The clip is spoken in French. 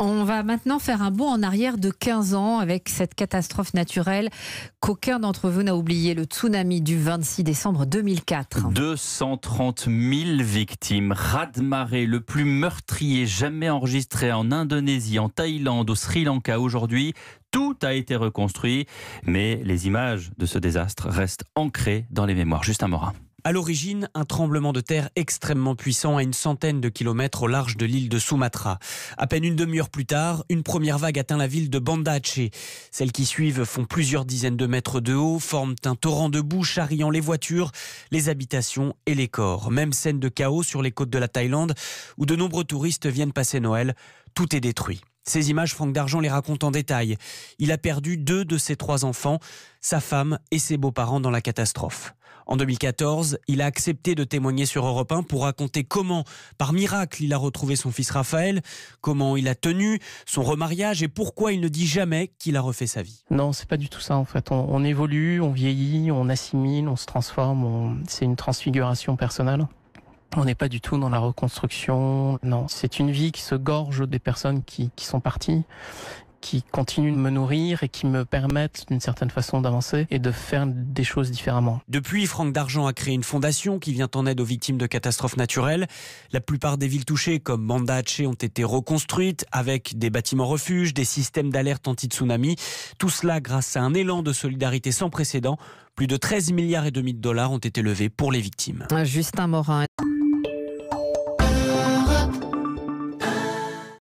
On va maintenant faire un bond en arrière de 15 ans avec cette catastrophe naturelle qu'aucun d'entre vous n'a oublié, le tsunami du 26 décembre 2004. 230 000 victimes, raz marée le plus meurtrier jamais enregistré en Indonésie, en Thaïlande, au Sri Lanka aujourd'hui. Tout a été reconstruit, mais les images de ce désastre restent ancrées dans les mémoires. Justin Morin. À l'origine, un tremblement de terre extrêmement puissant à une centaine de kilomètres au large de l'île de Sumatra. À peine une demi-heure plus tard, une première vague atteint la ville de Banda Aceh. Celles qui suivent font plusieurs dizaines de mètres de haut, forment un torrent de boue charriant les voitures, les habitations et les corps. Même scène de chaos sur les côtes de la Thaïlande où de nombreux touristes viennent passer Noël tout est détruit. Ces images, Franck d'Argent les raconte en détail. Il a perdu deux de ses trois enfants, sa femme et ses beaux-parents dans la catastrophe. En 2014, il a accepté de témoigner sur Europe 1 pour raconter comment, par miracle, il a retrouvé son fils Raphaël, comment il a tenu son remariage et pourquoi il ne dit jamais qu'il a refait sa vie. Non, c'est pas du tout ça en fait. On, évolue, on vieillit, on assimile, on se transforme. C'est une transfiguration personnelle. On n'est pas du tout dans la reconstruction. Non, c'est une vie qui se gorge des personnes qui, qui sont parties qui continuent de me nourrir et qui me permettent d'une certaine façon d'avancer et de faire des choses différemment. Depuis, Franck Dargent a créé une fondation qui vient en aide aux victimes de catastrophes naturelles. La plupart des villes touchées, comme Mandache, ont été reconstruites avec des bâtiments refuges, des systèmes d'alerte anti-tsunami. Tout cela grâce à un élan de solidarité sans précédent. Plus de 13 milliards et demi de dollars ont été levés pour les victimes. Justin Morin.